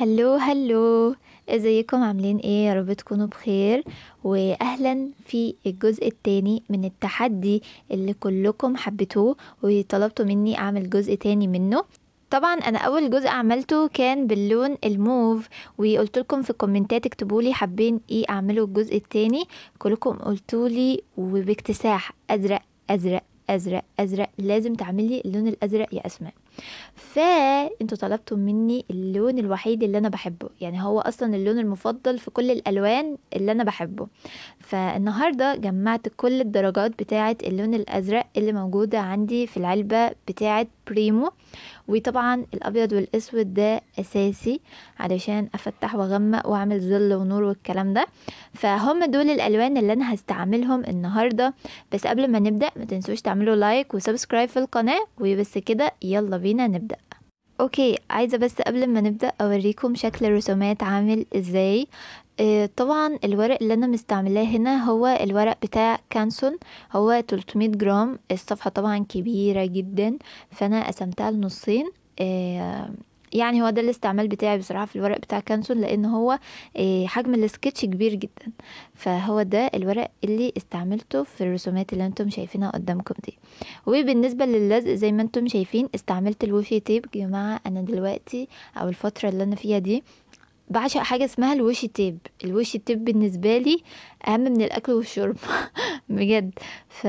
هلو هلو ازيكم عاملين ايه يا رب تكونوا بخير واهلا في الجزء الثاني من التحدي اللي كلكم حبيتوه وطلبتوا مني اعمل جزء تاني منه طبعا انا اول جزء عملته كان باللون الموف وقلت لكم في الكومنتات اكتبوا لي حابين ايه اعمله الجزء الثاني كلكم قلتوا لي وباكتساح ازرق ازرق ازرق ازرق لازم تعملي اللون الازرق يا اسماء فانتوا طلبتوا مني اللون الوحيد اللي انا بحبه يعني هو اصلا اللون المفضل في كل الالوان اللي انا بحبه فالنهارده جمعت كل الدرجات بتاعه اللون الازرق اللي موجوده عندي في العلبه بتاعه بريمو وطبعا الابيض والاسود ده اساسي علشان افتح واغمق واعمل ظل ونور والكلام ده فهم دول الالوان اللي انا هستعملهم النهارده بس قبل ما نبدا ما تنسوش تعملوا لايك وسبسكرايب في القناه وبس كده يلا بينا بينا نبدأ اوكي عايزة بس قبل ما نبدأ اوريكم شكل الرسومات عامل ازاي آه، طبعا الورق اللي انا مستعملاه هنا هو الورق بتاع كانسون هو 300 جرام الصفحة طبعا كبيرة جدا فانا قسمتها لنصين آه، يعني هو ده الاستعمال بتاعي بصراحه في الورق بتاع كانسون لان هو آه، حجم السكتش كبير جدا فهو ده الورق اللي استعملته في الرسومات اللي انتم شايفينها قدامكم دي وبالنسبه للزق زي ما انتم شايفين استعملت الوشي تيب يا جماعه انا دلوقتي او الفتره اللي انا فيها دي بعشق حاجه اسمها الوشي تيب الوشي تيب بالنسبه لي اهم من الاكل والشرب بجد ف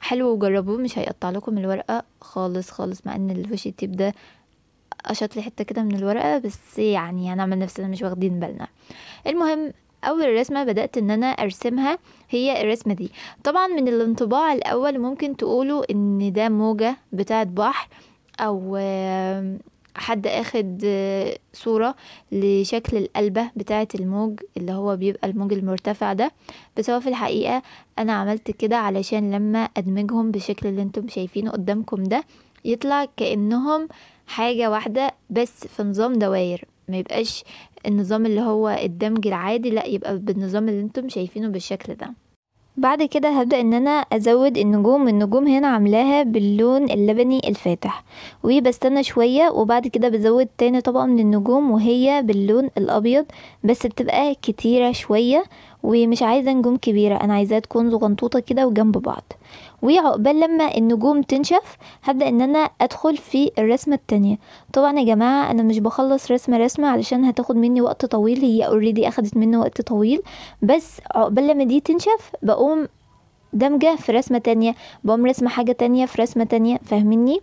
حلو وجربوه مش هيقطع لكم الورقه خالص خالص مع ان الوشي تيب ده قشط لي حته كده من الورقه بس يعني هنعمل نفسنا مش واخدين بالنا المهم اول رسمه بدات ان انا ارسمها هي الرسمه دي طبعا من الانطباع الاول ممكن تقولوا ان ده موجه بتاعه بحر او حد اخد صورة لشكل القلبة بتاعة الموج اللي هو بيبقى الموج المرتفع ده بس هو في الحقيقة انا عملت كده علشان لما ادمجهم بالشكل اللي انتم شايفينه قدامكم ده يطلع كأنهم حاجة واحدة بس في نظام دوائر ما يبقاش النظام اللي هو الدمج العادي لا يبقى بالنظام اللي انتم شايفينه بالشكل ده بعد كده هبدأ ان انا ازود النجوم النجوم هنا عاملاها باللون اللبني الفاتح وبستنى شوية وبعد كده بزود تاني طبقة من النجوم وهي باللون الابيض بس بتبقى كتيرة شوية ومش عايزة نجوم كبيرة أنا عايزاها تكون زغنطوطة كده وجنب بعض وعقبال لما النجوم تنشف هبدأ ان انا ادخل في الرسمة التانية طبعا يا جماعة انا مش بخلص رسمة رسمة علشان هتاخد مني وقت طويل هي اوريدي اخدت مني وقت طويل بس عقبال لما دي تنشف بقوم دمجة في رسمة تانية بقوم رسمة حاجة تانية في رسمة تانية فاهميني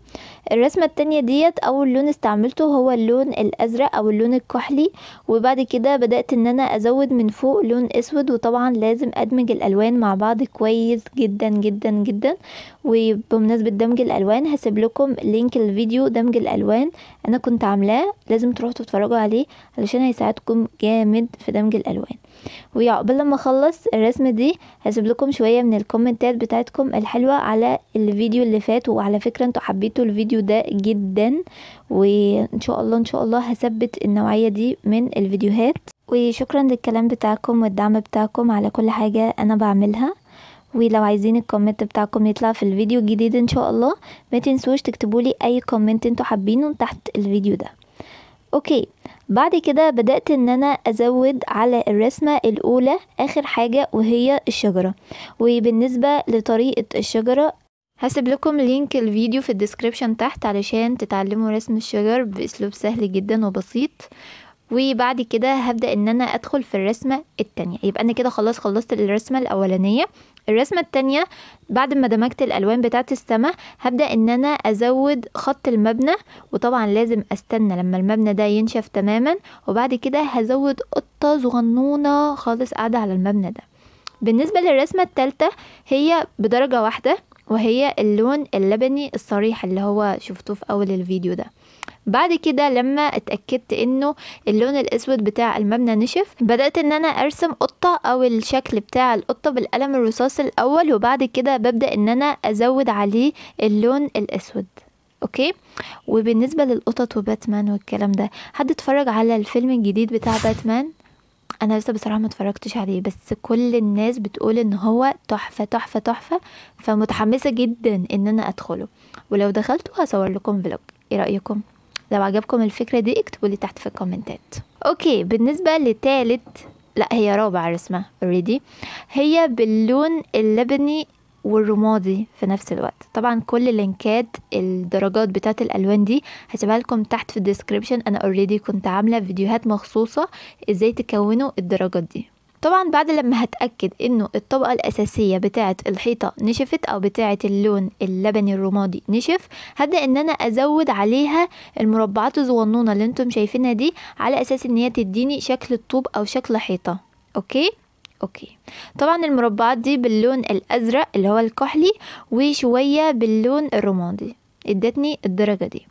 الرسمة التانية ديت أول لون استعملته هو اللون الأزرق أو اللون الكحلي وبعد كده بدأت إن أنا أزود من فوق لون أسود وطبعا لازم أدمج الألوان مع بعض كويس جدا جدا جدا وبمناسبة دمج الألوان هسيب لكم لينك الفيديو دمج الألوان أنا كنت عاملاه لازم تروحوا تتفرجوا عليه علشان هيساعدكم جامد في دمج الألوان وعقبال لما أخلص الرسمة دي هسيب لكم شوية من الكم الكومنتات بتاعتكم الحلوة على الفيديو اللي فات وعلى فكرة انتوا حبيتوا الفيديو ده جدا وان شاء الله ان شاء الله هثبت النوعية دي من الفيديوهات وشكرا للكلام بتاعكم والدعم بتاعكم على كل حاجة انا بعملها ولو عايزين الكومنت بتاعكم يطلع في الفيديو الجديد ان شاء الله ما تنسوش تكتبولي اي كومنت انتوا حابينه تحت الفيديو ده اوكي بعد كده بدأت ان انا ازود على الرسمة الاولى اخر حاجة وهي الشجرة وبالنسبة لطريقة الشجرة هسيب لكم لينك الفيديو في الديسكريبشن تحت علشان تتعلموا رسم الشجر باسلوب سهل جدا وبسيط وبعد كده هبدأ ان انا ادخل في الرسمة التانية يبقى انا كده خلاص خلصت الرسمة الاولانية الرسمة التانية بعد ما دمجت الالوان بتاعة السماء هبدأ ان انا ازود خط المبنى وطبعا لازم استنى لما المبنى ده ينشف تماما وبعد كده هزود قطة صغنونة خالص قاعدة على المبنى ده بالنسبة للرسمة التالتة هي بدرجة واحدة وهي اللون اللبني الصريح اللي هو شفتوه في اول الفيديو ده بعد كده لما اتأكدت انه اللون الاسود بتاع المبنى نشف بدأت ان انا ارسم قطة او الشكل بتاع القطة بالقلم الرصاص الاول وبعد كده ببدأ ان انا ازود عليه اللون الاسود اوكي وبالنسبة للقطط وباتمان والكلام ده حد اتفرج على الفيلم الجديد بتاع باتمان انا لسه بصراحه ما اتفرجتش عليه بس كل الناس بتقول ان هو تحفه تحفه تحفه فمتحمسه جدا ان انا ادخله ولو دخلته هصور لكم فلوج ايه رايكم لو عجبكم الفكره دي اكتبوا لي تحت في الكومنتات اوكي بالنسبه لتالت لا هي رابع رسمه اوريدي هي باللون اللبني والرمادي في نفس الوقت طبعا كل اللينكات الدرجات بتاعه الالوان دي هسيبها لكم تحت في الديسكريبشن انا اوريدي كنت عامله فيديوهات مخصوصه ازاي تكونوا الدرجات دي طبعا بعد لما هتأكد انه الطبقة الأساسية بتاعة الحيطة نشفت أو بتاعة اللون اللبني الرمادي نشف هبدأ ان انا ازود عليها المربعات الصغنونة اللي انتم شايفينها دي على أساس ان هي تديني شكل الطوب أو شكل حيطة اوكي اوكي طبعا المربعات دي باللون الازرق اللي هو الكحلي وشويه باللون الرمادي ادتني الدرجه دي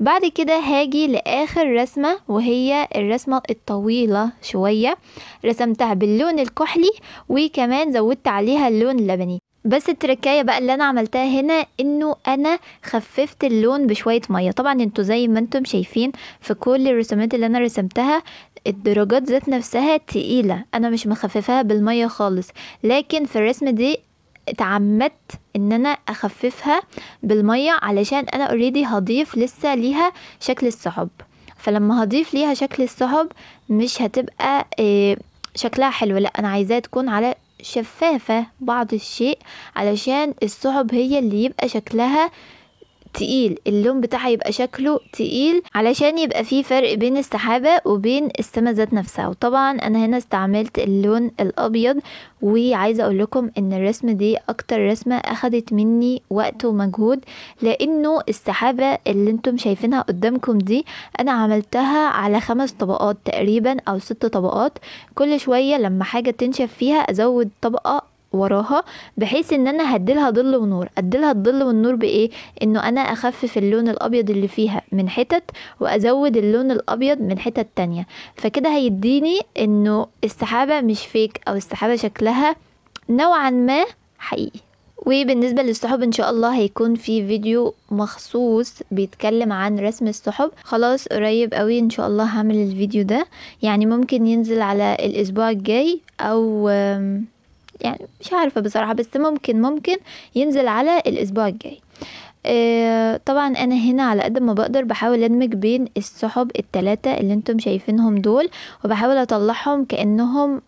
بعد كده هاجي لاخر رسمة وهي الرسمة الطويلة شوية رسمتها باللون الكحلي وكمان زودت عليها اللون اللبني بس التركايه بقى اللي انا عملتها هنا انه انا خففت اللون بشويه ميه طبعا انتوا زي ما انتم شايفين في كل الرسومات اللي انا رسمتها الدرجات ذات نفسها تقيله انا مش مخففاها بالميه خالص لكن في الرسم دي اتعمدت ان انا اخففها بالمية علشان انا اوريدي هضيف لسه ليها شكل السحب فلما هضيف ليها شكل السحب مش هتبقى آه، شكلها حلو لا انا عايزاها تكون على شفافة بعض الشيء علشان السحب هي اللي يبقى شكلها تقيل اللون بتاعها يبقى شكله تقيل علشان يبقى فيه فرق بين السحابة وبين السما ذات نفسها وطبعا انا هنا استعملت اللون الابيض وعايزة اقول لكم ان الرسمة دي اكتر رسمة اخدت مني وقت ومجهود لانه السحابة اللي انتم شايفينها قدامكم دي انا عملتها على خمس طبقات تقريبا او ست طبقات كل شوية لما حاجة تنشف فيها ازود طبقة وراها بحيث ان انا هديلها ظل ونور اديلها الظل والنور بايه انه انا اخفف اللون الابيض اللي فيها من حتت وازود اللون الابيض من حتت تانية فكده هيديني انه السحابة مش فيك او السحابة شكلها نوعا ما حقيقي وبالنسبة للسحب ان شاء الله هيكون في فيديو مخصوص بيتكلم عن رسم السحب خلاص قريب قوي ان شاء الله هعمل الفيديو ده يعني ممكن ينزل على الاسبوع الجاي او يعني مش عارفة بصراحة بس ممكن ممكن ينزل على الأسبوع الجاي آه طبعا انا هنا على قد ما بقدر بحاول ادمج بين السحب التلاتة اللي انتم شايفينهم دول وبحاول اطلعهم كانهم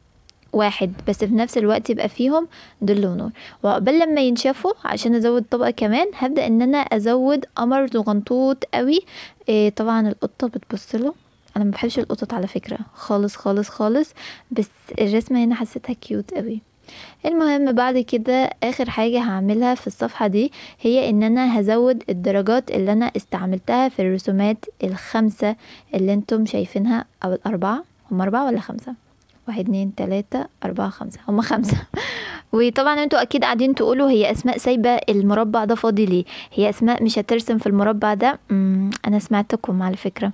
واحد بس في نفس الوقت يبقى فيهم ظل ونور وقبل لما ينشفوا عشان ازود طبقه كمان هبدا ان انا ازود قمر زغنطوط قوي إيه طبعا القطه بتبصله انا ما بحبش القطط على فكره خالص خالص خالص بس الرسمه هنا حسيتها كيوت قوي المهم بعد كده اخر حاجة هعملها في الصفحة دي هي ان انا هزود الدرجات اللي انا استعملتها في الرسومات الخمسة اللي انتم شايفينها او الاربعة هم اربعة ولا خمسة واحد اتنين تلاتة اربعة خمسة هم خمسة وطبعا انتوا اكيد قاعدين تقولوا هي اسماء سايبه المربع ده فاضي ليه هي اسماء مش هترسم في المربع ده انا سمعتكم على فكره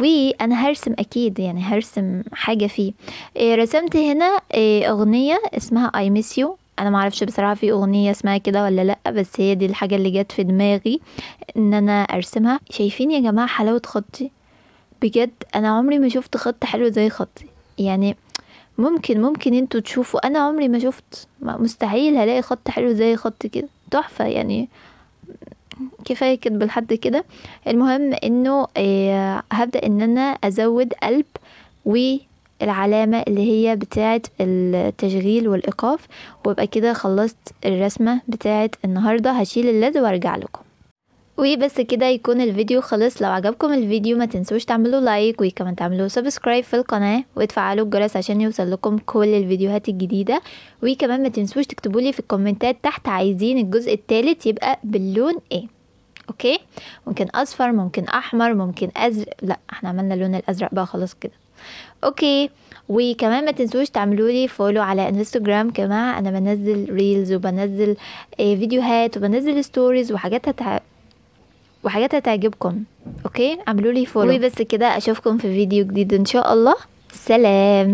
وانا هرسم اكيد يعني هرسم حاجه فيه إيه، رسمت هنا إيه، اغنيه اسمها اي ميس يو انا ما اعرفش بصراحه في اغنيه اسمها كده ولا لا بس هي دي الحاجه اللي جت في دماغي ان انا ارسمها شايفين يا جماعه حلاوه خطي بجد انا عمري ما شفت خط حلو زي خطي يعني ممكن ممكن انتوا تشوفوا انا عمري ما شفت مستحيل هلاقي خط حلو زي خط كده تحفة يعني كفاية كده بالحد كده المهم انه آه، هبدأ ان انا ازود قلب والعلامة اللي هي بتاعة التشغيل والايقاف وابقى كده خلصت الرسمة بتاعة النهاردة هشيل اللذة وارجع لكم وبس كده يكون الفيديو خلص لو عجبكم الفيديو ما تنسوش تعملوا لايك وكمان تعملوا سبسكرايب في القناة وتفعلوا الجرس عشان يوصل لكم كل الفيديوهات الجديدة وكمان ما تنسوش تكتبوا لي في الكومنتات تحت عايزين الجزء الثالث يبقى باللون ايه اوكي ممكن اصفر ممكن احمر ممكن ازرق لا احنا عملنا اللون الازرق بقى خلاص كده اوكي وكمان ما تنسوش تعملوا لي فولو على انستجرام كمان انا بنزل ريلز وبنزل آه، فيديوهات وبنزل ستوريز وحاجات هتع... وحاجات هتعجبكم اوكي اعملوا لي فولو وبس كده اشوفكم في فيديو جديد ان شاء الله سلام